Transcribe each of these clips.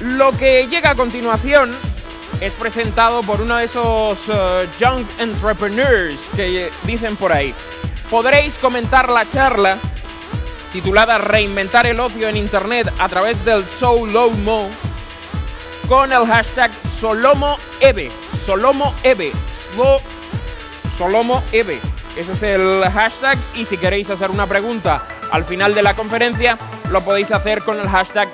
Lo que llega a continuación es presentado por uno de esos young eh, entrepreneurs que dicen por ahí. Podréis comentar la charla titulada Reinventar el ocio en Internet a través del SoloMo con el hashtag SolomoEve. SolomoEve. #solomoeb SolomoEve. Ese es el hashtag y si queréis hacer una pregunta al final de la conferencia lo podéis hacer con el hashtag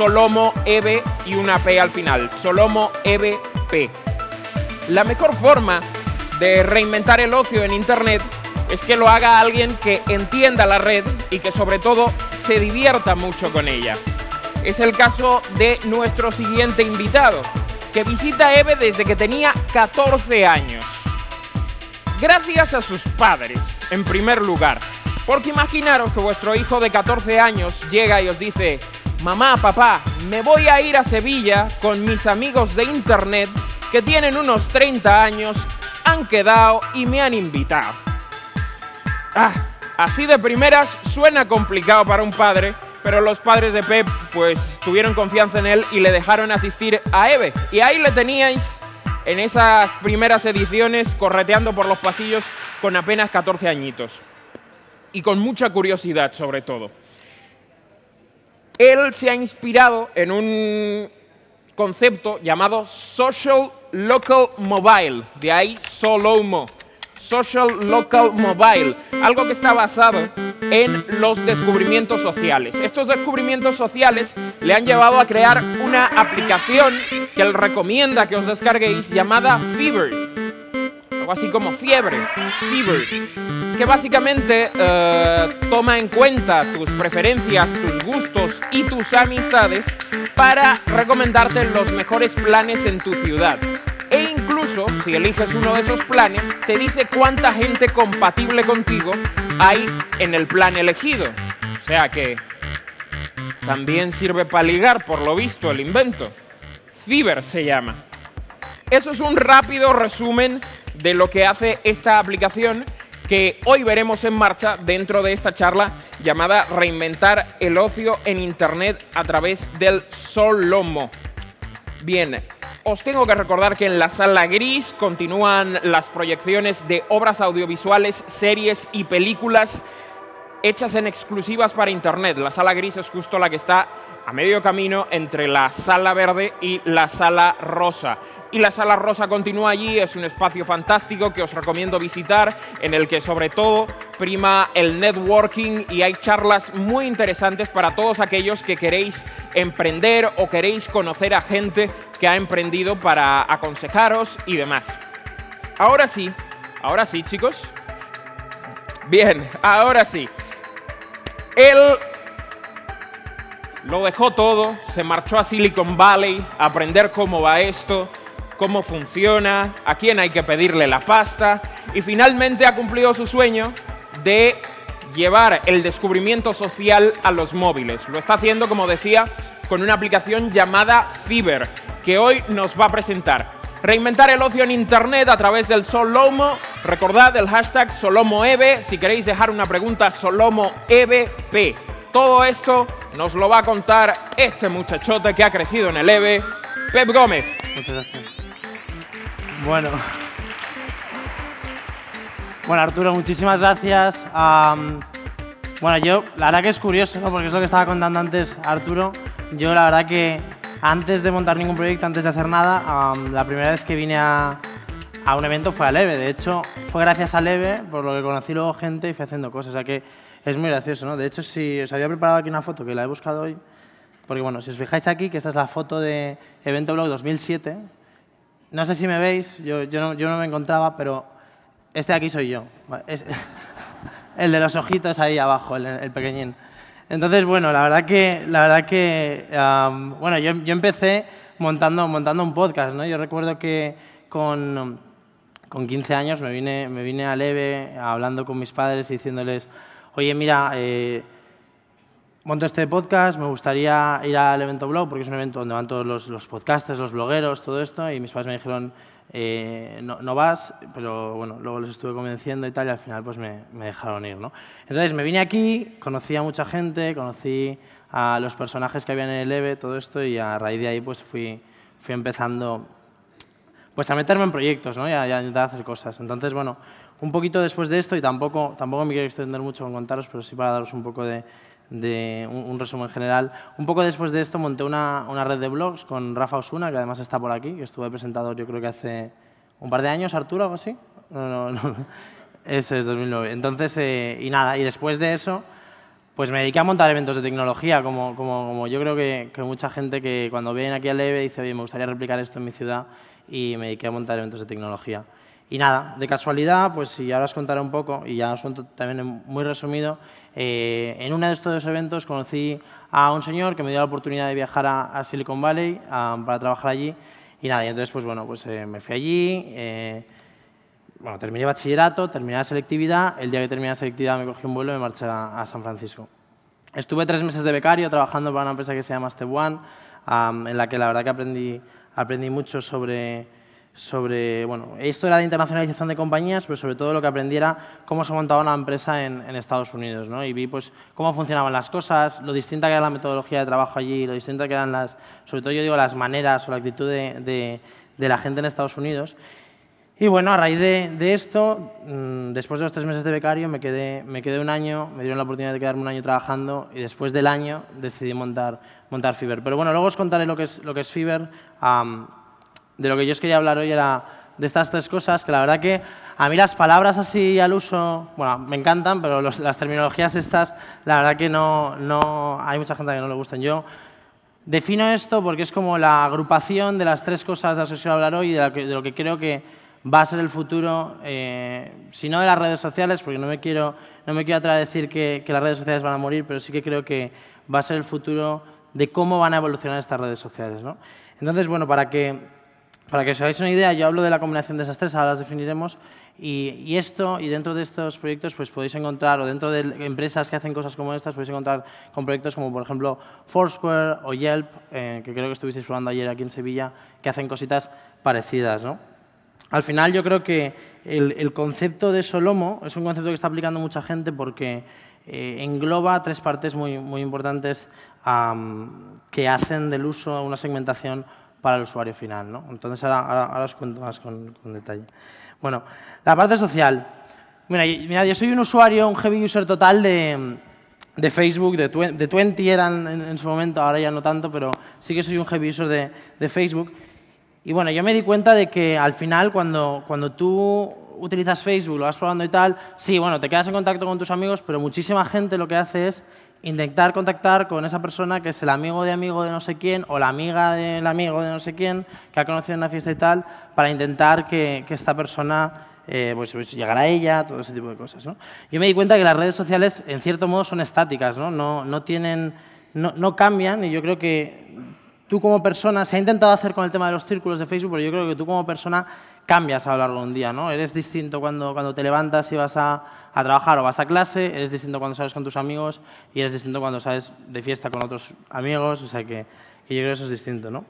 Solomo Eve y una P al final. Solomo P... La mejor forma de reinventar el ocio en Internet es que lo haga alguien que entienda la red y que sobre todo se divierta mucho con ella. Es el caso de nuestro siguiente invitado, que visita EVE desde que tenía 14 años. Gracias a sus padres, en primer lugar. Porque imaginaros que vuestro hijo de 14 años llega y os dice, mamá, papá, me voy a ir a Sevilla con mis amigos de internet que tienen unos 30 años, han quedado y me han invitado. Ah, así de primeras suena complicado para un padre, pero los padres de Pep pues tuvieron confianza en él y le dejaron asistir a Eve. Y ahí le teníais en esas primeras ediciones correteando por los pasillos con apenas 14 añitos. Y con mucha curiosidad sobre todo. Él se ha inspirado en un concepto llamado Social Local Mobile, de ahí Solomo. Social Local Mobile, algo que está basado en los descubrimientos sociales. Estos descubrimientos sociales le han llevado a crear una aplicación que él recomienda que os descarguéis llamada Fever así como fiebre, fever, que básicamente eh, toma en cuenta tus preferencias, tus gustos y tus amistades para recomendarte los mejores planes en tu ciudad. E incluso, si eliges uno de esos planes, te dice cuánta gente compatible contigo hay en el plan elegido. O sea que también sirve para ligar, por lo visto, el invento. Fever se llama. Eso es un rápido resumen de lo que hace esta aplicación que hoy veremos en marcha dentro de esta charla llamada Reinventar el ocio en Internet a través del Solomo. Bien, os tengo que recordar que en la sala gris continúan las proyecciones de obras audiovisuales, series y películas hechas en exclusivas para Internet. La sala gris es justo la que está a medio camino entre la sala verde y la sala rosa. Y la sala rosa continúa allí, es un espacio fantástico que os recomiendo visitar, en el que sobre todo prima el networking y hay charlas muy interesantes para todos aquellos que queréis emprender o queréis conocer a gente que ha emprendido para aconsejaros y demás. Ahora sí, ahora sí chicos. Bien, ahora sí. El lo dejó todo, se marchó a Silicon Valley a aprender cómo va esto, cómo funciona, a quién hay que pedirle la pasta y finalmente ha cumplido su sueño de llevar el descubrimiento social a los móviles. Lo está haciendo, como decía, con una aplicación llamada Fiber, que hoy nos va a presentar. Reinventar el ocio en Internet a través del Solomo. Recordad el hashtag SolomoEB. si queréis dejar una pregunta SolomoEVP. Todo esto nos lo va a contar este muchachote que ha crecido en el EVE, Pep Gómez. Muchas gracias. Bueno. Bueno, Arturo, muchísimas gracias. bueno, yo, la verdad que es curioso, ¿no? Porque es lo que estaba contando antes Arturo. Yo, la verdad que antes de montar ningún proyecto, antes de hacer nada, la primera vez que vine a, un evento fue al Leve. De hecho, fue gracias al Leve, por lo que conocí luego gente y fui haciendo cosas. O que es muy gracioso, ¿no? De hecho, si os había preparado aquí una foto que la he buscado hoy, porque bueno, si os fijáis aquí, que esta es la foto de Evento Blog 2007, no sé si me veis, yo, yo, no, yo no, me encontraba, pero este de aquí soy yo. Es, el de los ojitos ahí abajo, el, pequeñín. Entonces, bueno, la verdad que, la verdad que bueno, yo, yo, empecé montando, montando un podcast, ¿no? Yo recuerdo que con, con 15 años me vine, me vine a Leve hablando con mis padres y diciéndoles, oye, mira, eh, monto este podcast, me gustaría ir al evento blog, porque es un evento donde van todos los, podcasters, los blogueros, todo esto, y mis padres me dijeron, eh, no, vas, pero bueno, luego les estuve convenciendo y tal, y al final pues me, dejaron ir, ¿no? Entonces me vine aquí, conocí a mucha gente, conocí a los personajes que habían en el EVE, todo esto, y a raíz de ahí pues fui, empezando pues a meterme en proyectos, ¿no? a, a intentar hacer cosas. Entonces, bueno, un poquito después de esto, y tampoco, tampoco me quiero extender mucho con contaros, pero sí para daros un poco de, un, resumen general. Un poco después de esto monté una, red de blogs con Rafa Osuna, que además está por aquí, que estuve presentador yo creo que hace un par de años, Arturo, algo así. No, no, Ese es 2009. Entonces, eh, y nada, y después de eso, pues me dediqué a montar eventos de tecnología, como, yo creo que, mucha gente que cuando viene aquí a Leve dice, oye, me gustaría replicar esto en mi ciudad, y me dediqué a montar eventos de tecnología. Y nada, de casualidad, pues si ahora os contaré un poco, y ya os cuento también muy resumido, eh, en uno de estos dos eventos conocí a un señor que me dio la oportunidad de viajar a, Silicon Valley para trabajar allí. Y nada, y entonces pues bueno, pues eh, me fui allí, eh, bueno, terminé bachillerato, terminé la selectividad, el día que terminé la selectividad me cogí un vuelo y me marché a, San Francisco. Estuve tres meses de becario trabajando para una empresa que se llama Step One, en la que la verdad que aprendí, aprendí mucho sobre sobre, bueno, esto era de internacionalización de compañías, pero sobre todo lo que aprendiera cómo se montaba una empresa en, Estados Unidos, ¿no? Y vi, pues, cómo funcionaban las cosas, lo distinta que era la metodología de trabajo allí, lo distinta que eran las, sobre todo yo digo, las maneras o la actitud de, la gente en Estados Unidos. Y bueno, a raíz de, esto, mm, después de los tres meses de becario, me quedé, me quedé un año, me dieron la oportunidad de quedarme un año trabajando y después del año decidí montar, montar Fiverr. Pero bueno, luego os contaré lo que es, lo es Fiverr de lo que yo os quería hablar hoy era de estas tres cosas, que la verdad que a mí las palabras así al uso, bueno, me encantan, pero las terminologías estas, la verdad que no, no, hay mucha gente que no le gustan. Yo defino esto porque es como la agrupación de las tres cosas de las que os quiero hablar hoy y de, lo que creo que va a ser el futuro, eh, si no de las redes sociales, porque no me quiero, no me quiero a decir que, que, las redes sociales van a morir, pero sí que creo que va a ser el futuro de cómo van a evolucionar estas redes sociales. ¿no? Entonces, bueno, para que para que os hagáis una idea, yo hablo de la combinación de esas tres, ahora las definiremos, y, esto, y dentro de estos proyectos, pues podéis encontrar, o dentro de empresas que hacen cosas como estas, podéis encontrar con proyectos como, por ejemplo, Foursquare o Yelp, eh, que creo que estuvisteis probando ayer aquí en Sevilla, que hacen cositas parecidas, ¿no? Al final yo creo que el, concepto de Solomo es un concepto que está aplicando mucha gente porque eh, engloba tres partes muy, muy importantes que hacen del uso una segmentación para el usuario final. ¿no? Entonces, ahora, os cuento más con, detalle. Bueno, la parte social. Mira, yo, soy un usuario, un heavy user total de, Facebook, de, de 20 eran en, su momento, ahora ya no tanto, pero sí que soy un heavy user de, Facebook. Y bueno, yo me di cuenta de que al final, cuando, cuando tú utilizas Facebook, lo vas probando y tal, sí, bueno, te quedas en contacto con tus amigos, pero muchísima gente lo que hace es intentar contactar con esa persona que es el amigo de amigo de no sé quién o la amiga del amigo de no sé quién que ha conocido en una fiesta y tal, para intentar que, esta persona eh, pues, pues, llegara pues, a ella, todo ese tipo de cosas. Yo me di cuenta que las redes sociales, en cierto modo, son estáticas, no, no, no tienen, no, cambian y yo creo que tú como persona, se ha intentado hacer con el tema de los círculos de Facebook, pero yo creo que tú como persona cambias a lo largo de un día, ¿no? Eres distinto cuando, cuando te levantas y vas a, a, trabajar o vas a clase, eres distinto cuando sales con tus amigos y eres distinto cuando sales de fiesta con otros amigos, o sea que, yo creo que eso es distinto, ¿no?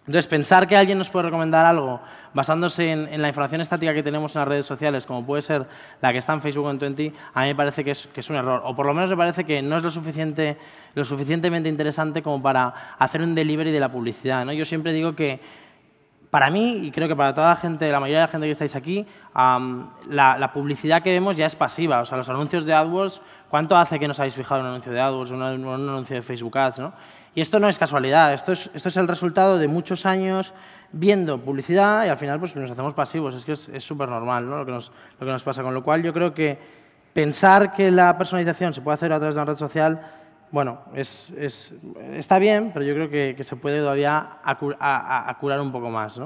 Entonces, pensar que alguien nos puede recomendar algo basándose en, en, la información estática que tenemos en las redes sociales, como puede ser la que está en Facebook o en Twenty, a mí me parece que es, que es, un error. O por lo menos me parece que no es lo, suficiente, lo suficientemente interesante como para hacer un delivery de la publicidad. ¿no? Yo siempre digo que para mí, y creo que para toda la gente, la mayoría de la gente que estáis aquí, la, publicidad que vemos ya es pasiva. O sea, los anuncios de AdWords, ¿cuánto hace que nos habéis fijado un anuncio de AdWords, un, anuncio de Facebook Ads? ¿no? Y esto no es casualidad, esto es, el resultado de muchos años viendo publicidad y al final pues, nos hacemos pasivos. Es que es súper normal lo, lo que nos pasa. Con lo cual, yo creo que pensar que la personalización se puede hacer a través de una red social bueno, está bien, pero yo creo que, se puede todavía a, un poco más.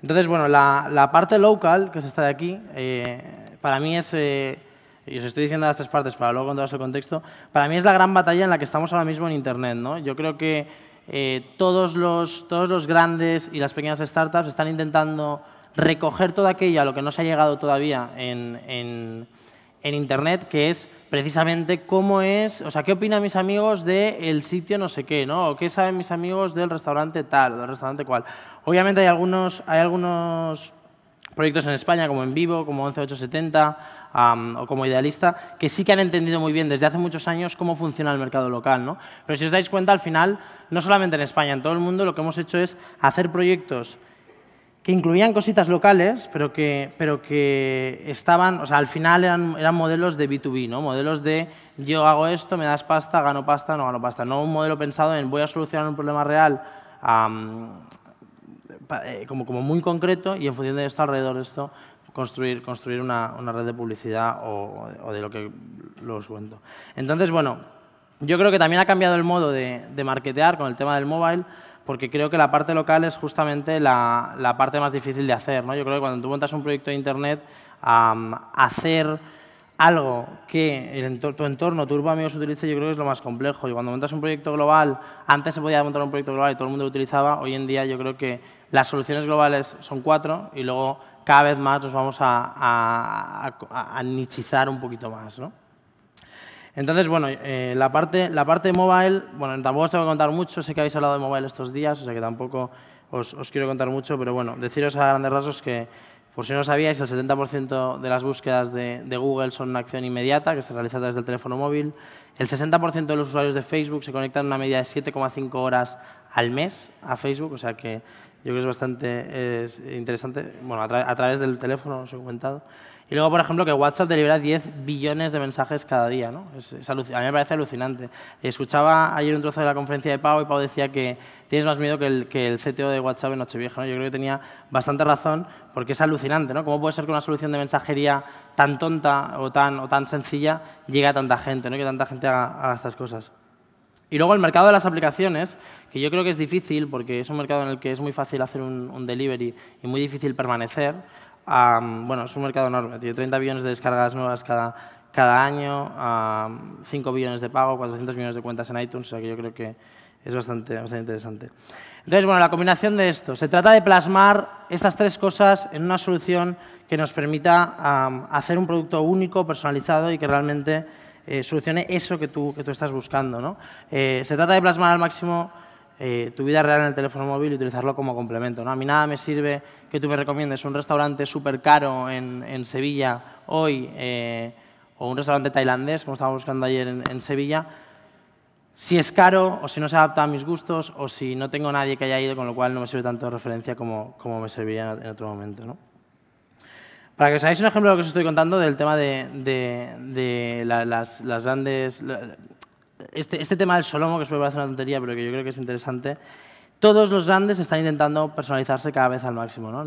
Entonces, bueno, la, parte local, que es esta de aquí, eh, para mí es, eh, y os estoy diciendo las tres partes para luego contaros el contexto, para mí es la gran batalla en la que estamos ahora mismo en Internet. ¿no? Yo creo que eh, todos, los, todos los grandes y las pequeñas startups están intentando recoger todo aquello a lo que no se ha llegado todavía en en Internet, que es precisamente cómo es, o sea, qué opinan mis amigos del sitio no sé qué, ¿no? O qué saben mis amigos del restaurante tal, del restaurante cual. Obviamente hay algunos, hay algunos proyectos en España, como En Vivo, como 11870 um, o como Idealista, que sí que han entendido muy bien desde hace muchos años cómo funciona el mercado local. ¿no? Pero si os dais cuenta, al final, no solamente en España, en todo el mundo, lo que hemos hecho es hacer proyectos que incluían cositas locales, pero que, pero que estaban, o sea, al final eran, modelos de B2B, ¿no? Modelos de yo hago esto, me das pasta, gano pasta, no gano pasta. No un modelo pensado en voy a solucionar un problema real eh, como, como muy concreto y en función de esto, alrededor de esto, construir, construir una, red de publicidad o, de lo que los cuento. Entonces, bueno, yo creo que también ha cambiado el modo de, de marketear con el tema del mobile, porque creo que la parte local es justamente la, la parte más difícil de hacer. ¿no? Yo creo que cuando tú montas un proyecto de Internet, hacer algo que el entorno, tu entorno, tu grupo de amigos utilice, yo creo que es lo más complejo. Y cuando montas un proyecto global, antes se podía montar un proyecto global y todo el mundo lo utilizaba, hoy en día yo creo que las soluciones globales son cuatro y luego cada vez más nos vamos a, a nichizar un poquito más. ¿no? Entonces, bueno, eh, la, parte, la parte mobile, bueno, tampoco os tengo que contar mucho, sé que habéis hablado de mobile estos días, o sea que tampoco os, quiero contar mucho, pero bueno, deciros a grandes rasgos que, por si no sabíais, el 70% de las búsquedas de, Google son una acción inmediata que se realiza desde el teléfono móvil. El 60% de los usuarios de Facebook se conectan en una media de 7,5 horas al mes a Facebook, o sea que yo creo que es bastante interesante, bueno, a, través del teléfono, os he comentado. Y luego, por ejemplo, que WhatsApp delibera 10 billones de mensajes cada día, ¿no? a mí me parece alucinante. Escuchaba ayer un trozo de la conferencia de Pau y Pau decía que tienes más miedo que el, que el CTO de WhatsApp en Nochevieja, ¿no? Yo creo que tenía bastante razón porque es alucinante, ¿no? ¿Cómo puede ser que una solución de mensajería tan tonta o tan, o tan sencilla llegue a tanta gente, ¿no? Que tanta gente haga estas cosas. Y luego el mercado de las aplicaciones, que yo creo que es difícil, porque es un mercado en el que es muy fácil hacer un, delivery y muy difícil permanecer. bueno, es un mercado enorme, tiene 30 billones de descargas nuevas cada, año, 5 billones de pago, 400 millones de cuentas en iTunes, o sea que yo creo que es bastante, bastante interesante. Entonces, bueno, la combinación de esto. Se trata de plasmar estas tres cosas en una solución que nos permita hacer un producto único, personalizado y que realmente eh, solucione eso que tú, que tú estás buscando. ¿no? Eh, se trata de plasmar al máximo eh, tu vida real en el teléfono móvil y utilizarlo como complemento. ¿no? A mí nada me sirve que tú me recomiendes un restaurante súper caro en, en, Sevilla hoy o un restaurante tailandés, como estábamos buscando ayer en, en, Sevilla, si es caro o si no se adapta a mis gustos o si no tengo nadie que haya ido, con lo cual no me sirve tanto de referencia como, como me serviría en otro momento. ¿no? Para que os hagáis un ejemplo de lo que os estoy contando del tema de, las, grandes... Este, este, tema del solomo, que os puede parecer una tontería, pero que yo creo que es interesante, todos los grandes están intentando personalizarse cada vez al máximo, ¿no?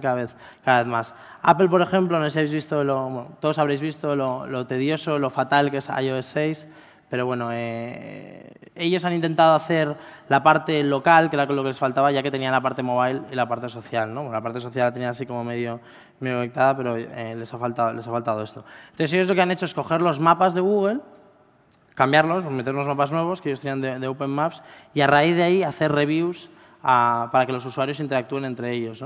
cada vez, cada más. Apple, por ejemplo, no sé si habéis visto, lo, todos habréis visto lo, tedioso, lo fatal que es iOS 6, pero bueno, eh, ellos han intentado hacer la parte local, que era lo que les faltaba, ya que tenían la parte mobile y la parte social. ¿no? la parte social la tenían así como medio, me conectada, pero eh, les, ha faltado, les ha faltado esto. Entonces ellos lo que han hecho es coger los mapas de Google, cambiarlos, meter unos mapas nuevos que ellos tenían de, Open Maps y a raíz de ahí hacer reviews para que los usuarios interactúen entre ellos.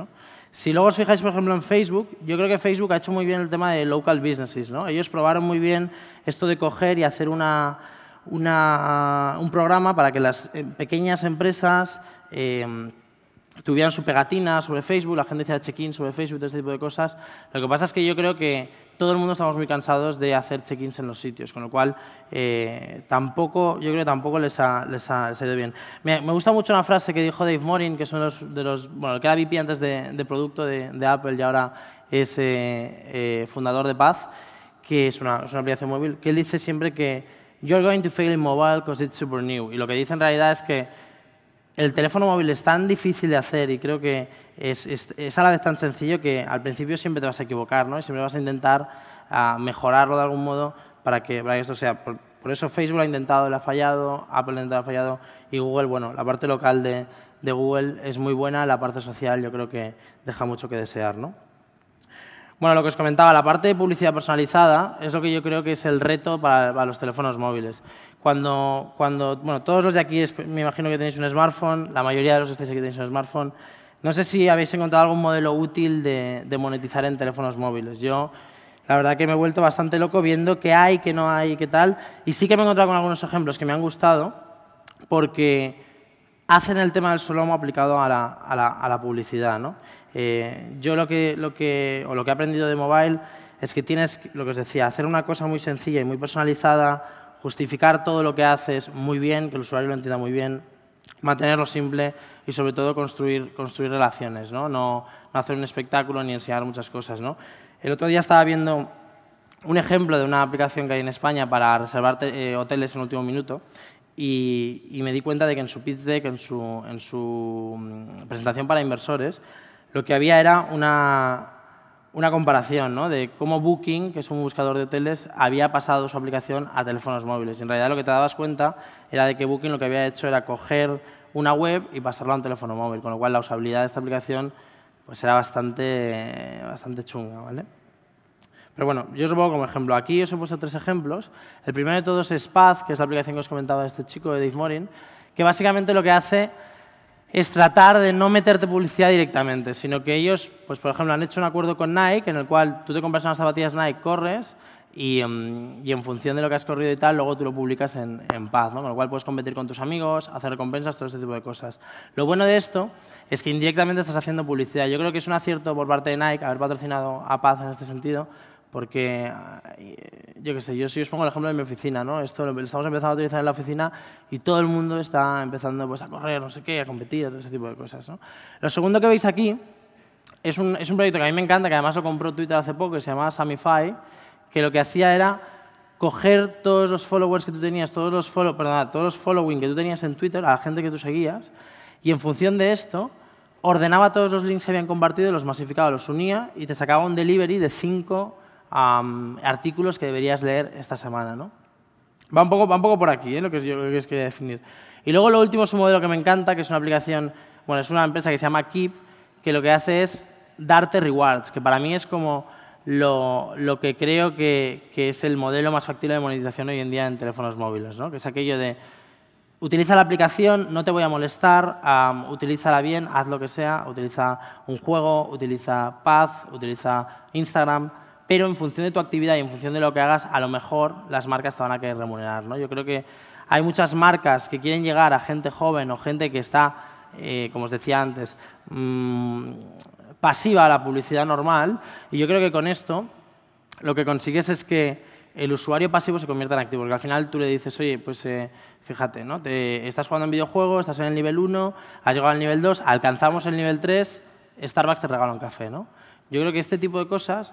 Si luego os fijáis, por ejemplo, en Facebook, yo creo que Facebook ha hecho muy bien el tema de local businesses. ¿no? Ellos probaron muy bien esto de coger y hacer una, un programa para que las eh, pequeñas empresas... Eh, tuvieran su pegatina sobre Facebook, la gente hiciera check-in sobre Facebook, todo este tipo de cosas. Lo que pasa es que yo creo que todo el mundo estamos muy cansados de hacer check-ins en los sitios, con lo cual eh, tampoco, yo creo que tampoco les ha, ido bien. Me, gusta mucho una frase que dijo Dave Morin, que es uno de los, bueno, el que era VP antes de, producto de, Apple y ahora es eh, eh, fundador de Paz, que es una, es una aplicación móvil, que él dice siempre que you're going to fail in mobile because it's super new. Y lo que dice en realidad es que el teléfono móvil es tan difícil de hacer y creo que es, a la vez tan sencillo que al principio siempre te vas a equivocar, ¿no? Y siempre vas a intentar ah, mejorarlo de algún modo para que, esto sea. Por, eso Facebook ha intentado, le ha fallado, Apple ha intentado, fallado y Google, bueno, la parte local de, Google es muy buena, la parte social yo creo que deja mucho que desear, Bueno, lo que os comentaba, la parte de publicidad personalizada es lo que yo creo que es el reto para los teléfonos móviles. Cuando, cuando, bueno, todos los de aquí me imagino que tenéis un smartphone, la mayoría de los que estáis aquí tenéis un smartphone. No sé si habéis encontrado algún modelo útil de, monetizar en teléfonos móviles. Yo, la verdad que me he vuelto bastante loco viendo qué hay, qué no hay, qué tal. Y sí que me he encontrado con algunos ejemplos que me han gustado porque hacen el tema del solomo aplicado a la, publicidad. ¿no? Eh, yo lo lo que, lo que he aprendido de mobile es que tienes, lo que os decía, hacer una cosa muy sencilla y muy personalizada justificar todo lo que haces muy bien, que el usuario lo entienda muy bien, mantenerlo simple y sobre todo construir, construir relaciones, ¿no? hacer un espectáculo ni enseñar muchas cosas. ¿no? El otro día estaba viendo un ejemplo de una aplicación que hay en España para reservar eh, hoteles en último minuto y, me di cuenta de que en su pitch deck, en su, en su mm, presentación para inversores, lo que había era una, una comparación ¿no? de cómo Booking, que es un buscador de hoteles, había pasado su aplicación a teléfonos móviles. En realidad lo que te dabas cuenta era de que Booking lo que había hecho era coger una web y pasarla a un teléfono móvil, con lo cual la usabilidad de esta aplicación pues era bastante, bastante chunga. ¿vale? Pero bueno, yo os pongo como ejemplo. Aquí os he puesto tres ejemplos. El primero de todos es Path, que es la aplicación que os comentaba este chico de Dave Morin, que básicamente lo que hace es tratar de no meterte publicidad directamente, sino que ellos, pues por ejemplo, han hecho un acuerdo con Nike en el cual tú te compras unas zapatillas Nike, corres y, em, en función de lo que has corrido y tal, luego tú lo publicas en, paz, con lo cual puedes competir con tus amigos, hacer recompensas, todo ese tipo de cosas. Lo bueno de esto es que indirectamente estás haciendo publicidad. Yo creo que es un acierto por parte de Nike haber patrocinado a Paz en este sentido, porque, yo qué sé, yo si os pongo el ejemplo de mi oficina, ¿no? Esto lo estamos empezando a utilizar en la oficina y todo el mundo está empezando pues, a correr, no sé qué, a competir, todo ese tipo de cosas, ¿no? Lo segundo que veis aquí es un, es un proyecto que a mí me encanta, que además lo compró Twitter hace poco, que se llamaba Samify, que lo que hacía era coger todos los followers que tú tenías, todos los, follow, perdón, todos los following que tú tenías en Twitter, a la gente que tú seguías, y en función de esto, ordenaba todos los links que habían compartido, los masificaba, los unía y te sacaba un delivery de cinco artículos que deberías leer esta semana. ¿no? Va, un poco, va un poco por aquí ¿eh? lo que yo que os quería definir. Y luego lo último es un modelo que me encanta, que es una aplicación, bueno, es una empresa que se llama Keep, que lo que hace es darte rewards, que para mí es como lo, lo que creo que, que, es el modelo más factible de monetización hoy en día en teléfonos móviles, ¿no? que es aquello de utiliza la aplicación, no te voy a molestar, utiliza utilízala bien, haz lo que sea, utiliza un juego, utiliza Paz, utiliza Instagram, pero en función de tu actividad y en función de lo que hagas, a lo mejor las marcas te van a querer remunerar. ¿no? Yo creo que hay muchas marcas que quieren llegar a gente joven o gente que está, eh, como os decía antes, mm, pasiva a la publicidad normal, y yo creo que con esto lo que consigues es que el usuario pasivo se convierta en activo, porque al final tú le dices, oye, pues eh, fíjate, ¿no? Te, estás jugando en videojuego, estás en el nivel 1, has llegado al nivel 2, alcanzamos el nivel 3, Starbucks te regala un café, ¿no? Yo creo que este tipo de cosas,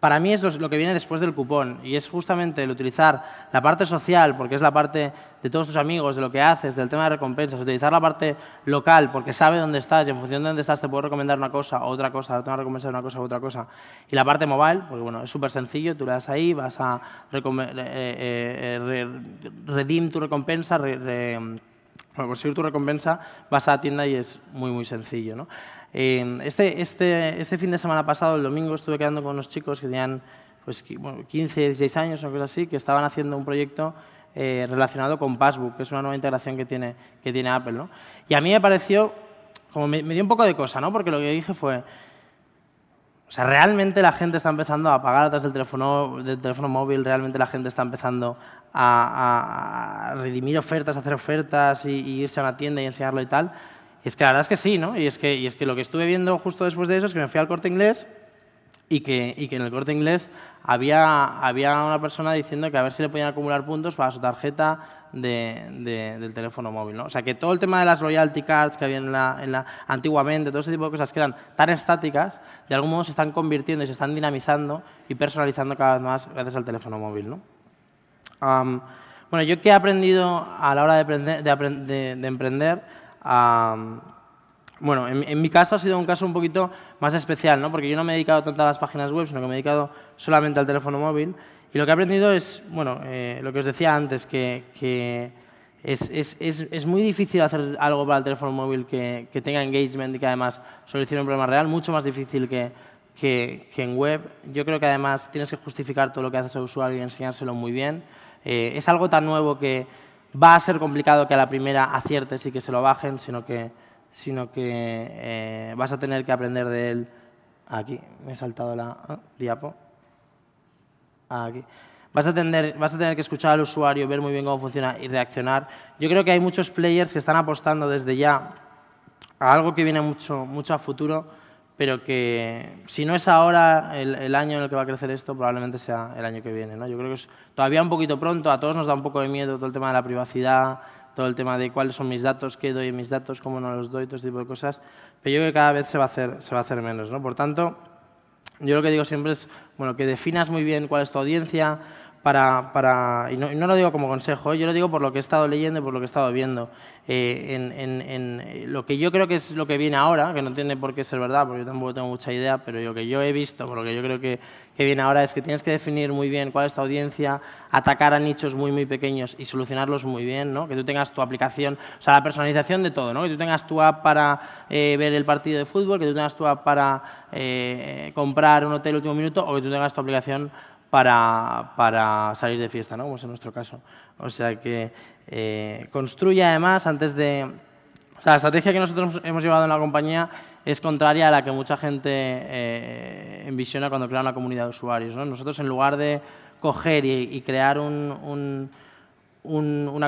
para mí es lo que viene después del cupón, y es justamente el utilizar la parte social, porque es la parte de todos tus amigos, de lo que haces, del tema de recompensas, utilizar la parte local, porque sabe dónde estás, y en función de dónde estás te puedo recomendar una cosa otra cosa, te recompensa una cosa u otra cosa. Y la parte mobile, porque bueno, es súper sencillo, tú le das ahí, vas a Redim eh, eh, eh, redeem tu recompensa, tu recompensa vas a la tienda y es muy, muy sencillo. ¿no? Em, este, este, este, fin de semana pasado, el domingo, estuve quedando con unos chicos que tenían pues, 15, 16 años o algo así, que estaban haciendo un proyecto eh, relacionado con Passbook, que es una nueva integración que tiene, que tiene Apple. ¿no? Y a mí me pareció, como me, dio un poco de cosa, ¿no? porque lo que dije fue, o sea, realmente la gente está empezando a pagar atrás del teléfono, del teléfono móvil, realmente la gente está empezando a, redimir ofertas, hacer ofertas y irse a una tienda y enseñarlo y tal. Y es que la verdad es que sí, ¿no? Y es que, y es que lo que estuve viendo justo después de eso es que me fui al corte inglés y que, que en el corte inglés había, había una persona diciendo que a ver si le podían acumular puntos para su tarjeta del teléfono móvil. ¿no? O sea, que todo el tema de las loyalty cards que había en la, antiguamente, todo ese tipo de cosas que eran tan estáticas, de algún modo se están convirtiendo y se están dinamizando y personalizando cada vez más gracias al teléfono móvil. ¿no? bueno, yo que he aprendido a la hora de emprender, bueno, en, mi caso ha sido un caso un poquito más especial, ¿no? porque yo no me he dedicado tanto a las páginas web, sino que me he dedicado solamente al teléfono móvil. Y lo que he aprendido es, bueno, eh, lo que os decía antes, que, es, muy difícil hacer algo para el teléfono móvil que, tenga engagement y que además solucione un problema real, mucho más difícil que, en web. Yo creo que además tienes que justificar todo lo que haces al usuario y enseñárselo muy bien. Eh, es algo tan nuevo que va a ser complicado que a la primera aciertes y que se lo bajen, sino que, sino que eh, vas a tener que aprender de él. Aquí, me he saltado la ah, diapo. Aquí. Vas a, tener, vas a tener que escuchar al usuario, ver muy bien cómo funciona y reaccionar. Yo creo que hay muchos players que están apostando desde ya a algo que viene mucho, mucho a futuro pero que si no es ahora el, año en el que va a crecer esto, probablemente sea el año que viene. ¿no? Yo creo que es todavía un poquito pronto, a todos nos da un poco de miedo todo el tema de la privacidad, todo el tema de cuáles son mis datos, qué doy en mis datos, cómo no los doy, todo ese tipo de cosas, pero yo creo que cada vez se va a hacer, se va a hacer menos. ¿no? Por tanto, yo lo que digo siempre es bueno, que definas muy bien cuál es tu audiencia, para, para y, no, lo digo como consejo, ¿eh? yo lo digo por lo que he estado leyendo y por lo que he estado viendo. Eh, en, eh, lo que yo creo que es lo que viene ahora, que no tiene por qué ser verdad, porque yo tampoco tengo mucha idea, pero lo que yo he visto, por lo que yo creo que, viene ahora, es que tienes que definir muy bien cuál es tu audiencia, atacar a nichos muy, muy pequeños y solucionarlos muy bien, ¿no? que tú tengas tu aplicación, o sea, la personalización de todo, ¿no? que tú tengas tu app para ver el partido de fútbol, que tú tengas tu app para comprar un hotel último minuto o que tú tengas tu aplicación para, salir de fiesta, ¿no? como en nuestro caso. O sea que eh, construye además antes de... O sea, la estrategia que nosotros hemos llevado en la compañía es contraria a la que mucha gente eh, envisiona cuando crea una comunidad de usuarios. ¿no? Nosotros en lugar de coger y, crear una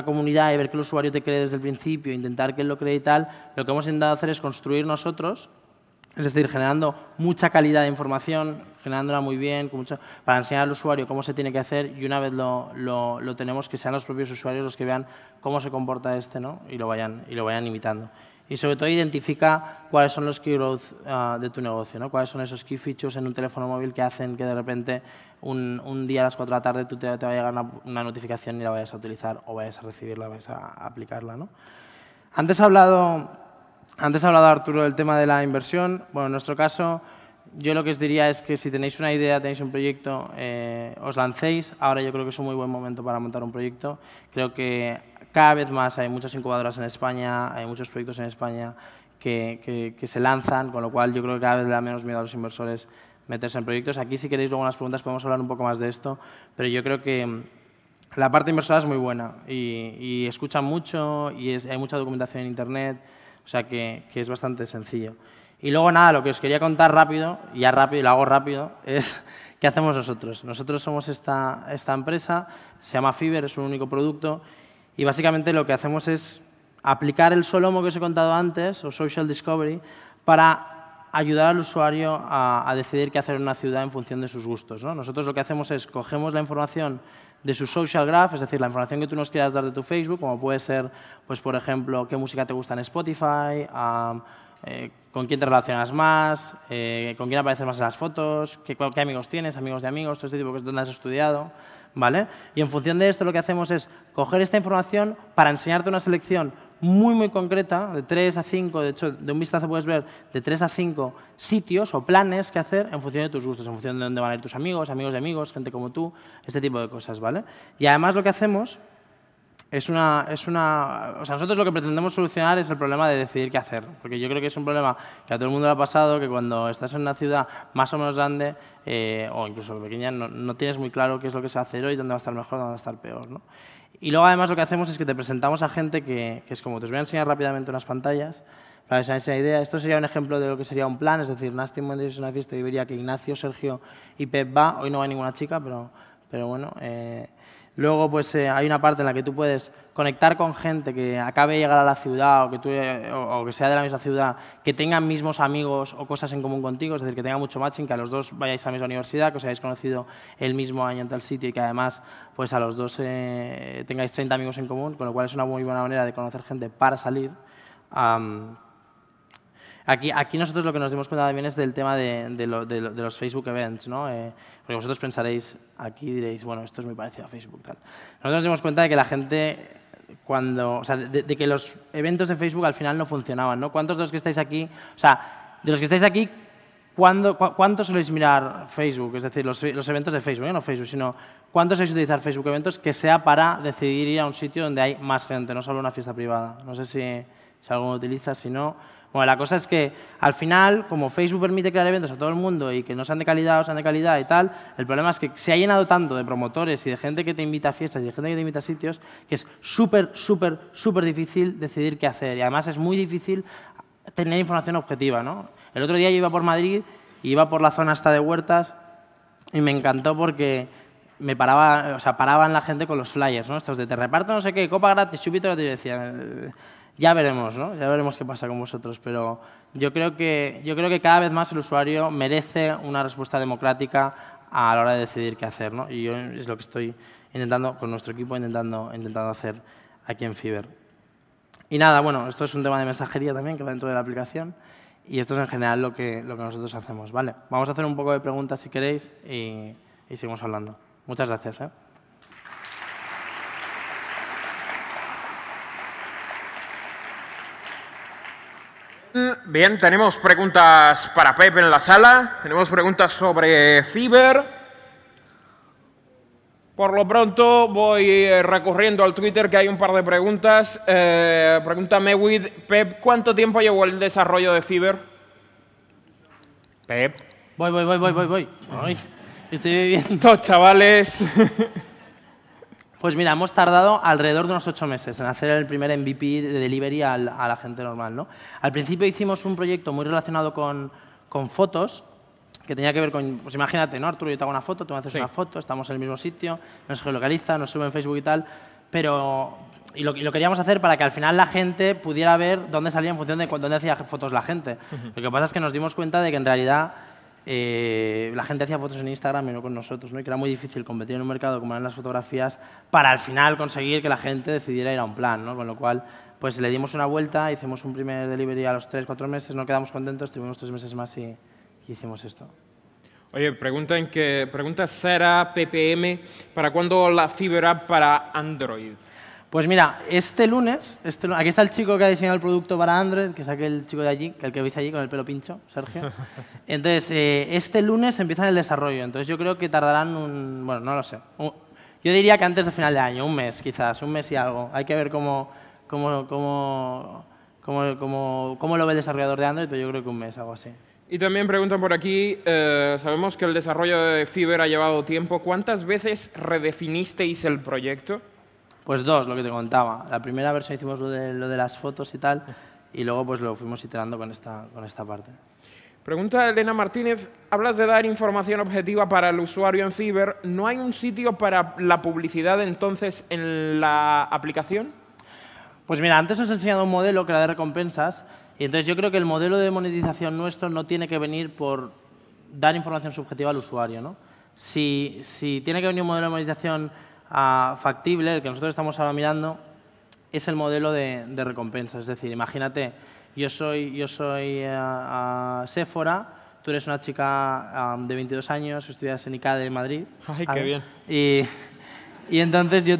comunidad y ver que el usuario te cree desde el principio, intentar que él lo cree y tal, lo que hemos intentado hacer es construir nosotros es decir, generando mucha calidad de información, generándola muy bien, con para enseñar al usuario cómo se tiene que hacer y una vez lo, tenemos, que sean los propios usuarios los que vean cómo se comporta este ¿no? y, lo vayan, y lo vayan imitando. Y sobre todo identifica cuáles son los key growth ah, de tu negocio, ¿no? cuáles son esos key features en un teléfono móvil que hacen que de repente un, día a las 4 de la tarde tú te, te a llegar una, notificación y la vayas a utilizar o vayas a recibirla, vayas a aplicarla. ¿no? Antes he hablado antes ha hablado Arturo del tema de la inversión. Bueno, en nuestro caso, yo lo que os diría es que si tenéis una idea, tenéis un proyecto, eh, os lancéis. Ahora yo creo que es un muy buen momento para montar un proyecto. Creo que cada vez más hay muchas incubadoras en España, hay muchos proyectos en España que, se lanzan, con lo cual yo creo que cada vez le da menos miedo a los inversores meterse en proyectos. Aquí, si queréis, luego unas preguntas podemos hablar un poco más de esto, pero yo creo que la parte inversora es muy buena y, escucha mucho y hay mucha documentación en Internet. O sea que, es bastante sencillo. Y luego nada, lo que os quería contar rápido, ya rápido, y lo hago rápido, es qué hacemos nosotros. Nosotros somos esta, empresa, se llama Fiber, es un único producto, y básicamente lo que hacemos es aplicar el solomo que os he contado antes, o social discovery, para ayudar al usuario a, decidir qué hacer en una ciudad en función de sus gustos. ¿no? Nosotros lo que hacemos es cogemos la información de su social graph, es decir, la información que tú nos quieras dar de tu Facebook, como puede ser, pues, por ejemplo, qué música te gusta en Spotify, eh, con quién te relacionas más, eh, con quién apareces más en las fotos, qué, amigos tienes, amigos de amigos, todo este tipo de cosas, donde has estudiado, ¿vale? Y en función de esto lo que hacemos es coger esta información para enseñarte una selección muy, muy concreta, de tres a cinco, de hecho, de un vistazo puedes ver de tres a cinco sitios o planes que hacer en función de tus gustos, en función de dónde van a ir tus amigos, amigos de amigos, gente como tú, este tipo de cosas, ¿vale? Y además lo que hacemos es una, es una... O sea, nosotros lo que pretendemos solucionar es el problema de decidir qué hacer. Porque yo creo que es un problema que a todo el mundo le ha pasado, que cuando estás en una ciudad más o menos grande, eh, o incluso pequeña, no, no, tienes muy claro qué es lo que se va a hacer hoy, dónde va a estar mejor, dónde va a estar peor. Y luego además lo que hacemos es que te presentamos a gente que, es como, te voy a enseñar rápidamente unas pantallas para que idea. Esto sería un ejemplo de lo que sería un plan, es decir, Nasty Monday es una fiesta y vería que Ignacio, Sergio y Pep va. Hoy no va ninguna chica, pero, pero bueno. Eh, Luego, pues eh, hay una parte en la que tú puedes conectar con gente que acabe de llegar a la ciudad o que, tú, eh, o, que sea de la misma ciudad, que tengan mismos amigos o cosas en común contigo, es decir, que tenga mucho matching, que a los dos vayáis a la misma universidad, que os hayáis conocido el mismo año en tal sitio y que además pues a los dos eh, tengáis 30 amigos en común, con lo cual es una muy buena manera de conocer gente para salir. Aquí, aquí nosotros lo que nos dimos cuenta también es del tema de, los Facebook Events, ¿no? Eh, porque vosotros pensaréis, aquí diréis, bueno, esto es muy parecido a Facebook, tal. Nosotros nos dimos cuenta de que la gente, cuando, o sea, de, que los eventos de Facebook al final no funcionaban, ¿no? ¿Cuántos de los que estáis aquí, o sea, de los que estáis aquí, ¿cuándo, ¿cuánto soléis mirar Facebook? Es decir, los, eventos de Facebook, no Facebook, sino ¿Cuántos soléis utilizar Facebook Events que sea para decidir ir a un sitio donde hay más gente, no solo una fiesta privada? No sé si, si alguno utiliza, si no... Bueno, la cosa es que al final, como Facebook permite crear eventos a todo el mundo y que no sean de calidad o sean de calidad y tal, el problema es que se ha llenado tanto de promotores y de gente que te invita a fiestas y de gente que te invita a sitios que es súper, súper, súper difícil decidir qué hacer. Y además es muy difícil tener información objetiva. ¿no? El otro día yo iba por Madrid, iba por la zona hasta de huertas y me encantó porque me paraba, o sea, paraban la gente con los flyers, ¿no? Estos de te reparto no sé qué, copa gratis, chupito gratis, yo decía ya veremos, ¿no? Ya veremos qué pasa con vosotros, pero yo creo que, yo creo que cada vez más el usuario merece una respuesta democrática a la hora de decidir qué hacer, ¿no? Y yo es lo que estoy intentando, con nuestro equipo, intentando, intentando hacer aquí en Fiverr. Y nada, bueno, esto es un tema de mensajería también que va dentro de la aplicación y esto es en general lo que, lo que nosotros hacemos, ¿vale? Vamos a hacer un poco de preguntas si queréis y, y seguimos hablando. Muchas gracias, ¿eh? Mm, bien, tenemos preguntas para Pep en la sala, tenemos preguntas sobre ciber. Por lo pronto voy eh, recurriendo al Twitter que hay un par de preguntas. Eh, pregúntame, Pep, ¿cuánto tiempo llevó el desarrollo de Ciber? Pep. Voy, voy, voy, voy, voy, voy. estoy bien. chavales. Pues mira, hemos tardado alrededor de unos ocho meses en hacer el primer MVP de delivery a la gente normal. ¿no? Al principio hicimos un proyecto muy relacionado con, fotos, que tenía que ver con, pues imagínate, ¿no? Arturo, yo te hago una foto, tú me haces una foto, estamos en el mismo sitio, nos geolocaliza, nos sube en Facebook y tal, pero y lo, queríamos hacer para que al final la gente pudiera ver dónde salía en función de dónde hacía fotos la gente. Lo que pasa es que nos dimos cuenta de que en realidad eh, la gente hacía fotos en Instagram y no con nosotros, ¿no? y que era muy difícil competir en un mercado como eran las fotografías para al final conseguir que la gente decidiera ir a un plan, ¿no? con lo cual pues le dimos una vuelta, hicimos un primer delivery a los 3-4 meses, no quedamos contentos, tuvimos tres meses más y, hicimos esto. Oye, en qué pregunta será PPM, ¿para cuándo la fibra para Android? Pues mira, este lunes, este aquí está el chico que ha diseñado el producto para Android, que es aquel chico de allí, que el que veis allí con el pelo pincho, Sergio. Entonces, eh, este lunes empieza el desarrollo, entonces yo creo que tardarán un, bueno, no lo sé, yo diría que antes de final de año, un mes quizás, un mes y algo. Hay que ver cómo, lo ve el desarrollador de Android, pero yo creo que un mes, algo así. Y también preguntan por aquí, eh, sabemos que el desarrollo de Fiber ha llevado tiempo, ¿cuántas veces redefinisteis el proyecto? Pues dos, lo que te contaba. La primera versión hicimos lo de, las fotos y tal, y luego pues lo fuimos iterando con esta, parte. Pregunta Elena Martínez, hablas de dar información objetiva para el usuario en Fiber. ¿no hay un sitio para la publicidad entonces en la aplicación? Pues mira, antes os he enseñado un modelo que era de recompensas, y entonces yo creo que el modelo de monetización nuestro no tiene que venir por dar información subjetiva al usuario. ¿no? Si, si tiene que venir un modelo de monetización factible, el que nosotros estamos ahora mirando, es el modelo de, recompensa. Es decir, imagínate, yo soy, yo soy eh, Sephora, tú eres una chica de 22 años, estudias en ICA de Madrid. ¡Ay, qué bien! Y, entonces yo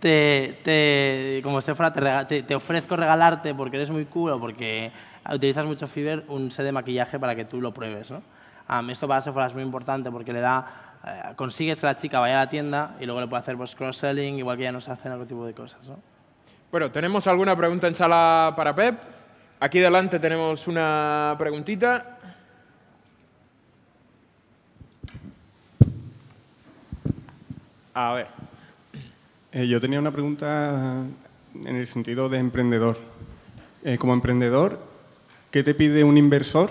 te, como Sephora, te, ofrezco regalarte porque eres muy cool porque utilizas mucho Fiber un set de maquillaje para que tú lo pruebes, esto para Sephora es muy importante porque le da eh, consigues que la chica vaya a la tienda y luego le puede hacer cross-selling, igual que ya nos hacen otro tipo de cosas. ¿no? Bueno, ¿tenemos alguna pregunta en sala para Pep? Aquí delante tenemos una preguntita. A ver. Eh, yo tenía una pregunta en el sentido de emprendedor. Eh, como emprendedor, ¿qué te pide un inversor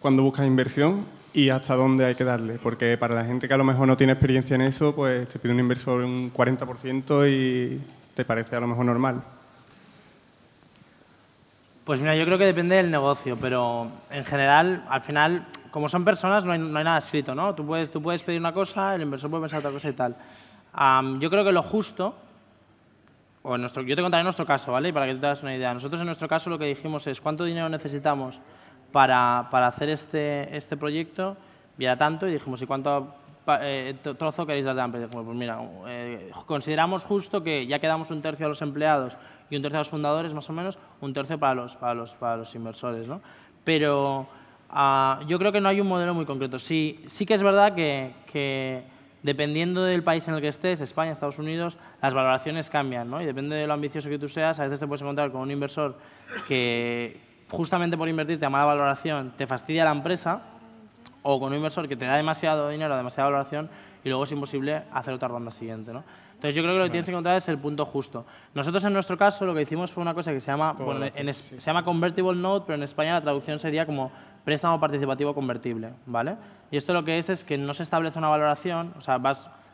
cuando buscas inversión y hasta dónde hay que darle, porque para la gente que a lo mejor no tiene experiencia en eso, pues te pide un inversor un 40% y te parece a lo mejor normal. Pues mira, yo creo que depende del negocio, pero en general, al final, como son personas, no hay, nada escrito, ¿no? Tú puedes, tú puedes pedir una cosa, el inversor puede pensar otra cosa y tal. yo creo que lo justo, o nuestro, yo te contaré nuestro caso, ¿vale? Y Para que te hagas una idea. Nosotros en nuestro caso lo que dijimos es cuánto dinero necesitamos para, para hacer este, este proyecto, ya tanto, y dijimos, ¿y cuánto eh, trozo queréis dar de amplio? Dijimos, pues mira, eh, consideramos justo que ya quedamos un tercio a los empleados y un tercio a los fundadores, más o menos, un tercio para los, para los, para los inversores, ¿no? Pero ah, yo creo que no hay un modelo muy concreto. Sí, sí que es verdad que, que dependiendo del país en el que estés, España, Estados Unidos, las valoraciones cambian, ¿no? Y depende de lo ambicioso que tú seas, a veces te puedes encontrar con un inversor que, justamente por invertirte a mala valoración te fastidia la empresa o con un inversor que te da demasiado dinero, demasiada valoración y luego es imposible hacer otra ronda siguiente. ¿no? Entonces yo creo que lo que tienes que encontrar es el punto justo. Nosotros en nuestro caso lo que hicimos fue una cosa que se llama, se llama convertible note, pero en España la traducción sería como préstamo participativo convertible, ¿vale? Y esto lo que es es que no se establece una valoración, o sea,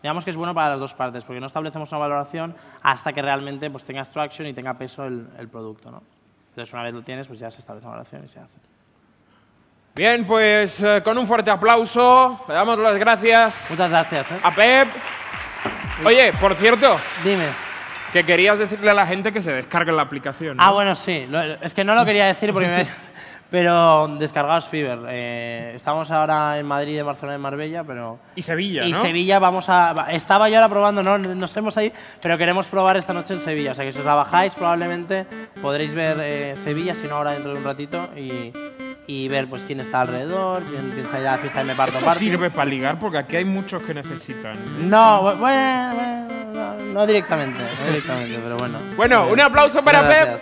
digamos que es bueno para las dos partes, porque no establecemos una valoración hasta que realmente pues, tenga traction y tenga peso el, el producto, ¿no? Entonces, una vez lo tienes, pues ya se establece la relación y se hace. Bien, pues eh, con un fuerte aplauso, le damos las gracias. Muchas gracias. ¿eh? A Pep. Oye, por cierto. Dime. Que querías decirle a la gente que se descargue la aplicación. Ah, bueno, sí. es que no lo quería decir porque me, Pero descargaos Fever. Eh, estamos ahora en Madrid, en Barcelona, en Marbella, pero... Y Sevilla, Y Sevilla vamos a... Estaba yo ahora probando, no nos hemos ahí, pero queremos probar esta noche en Sevilla. O sea que si os la bajáis probablemente podréis ver eh, Sevilla, si no ahora dentro de un ratito, y, y ver pues quién está alrededor, quién piensa ir a la fiesta y me parto parte. sirve para ligar? Porque aquí hay muchos que necesitan. No, bueno, no, directamente, directamente, pero bueno. Bueno, un aplauso para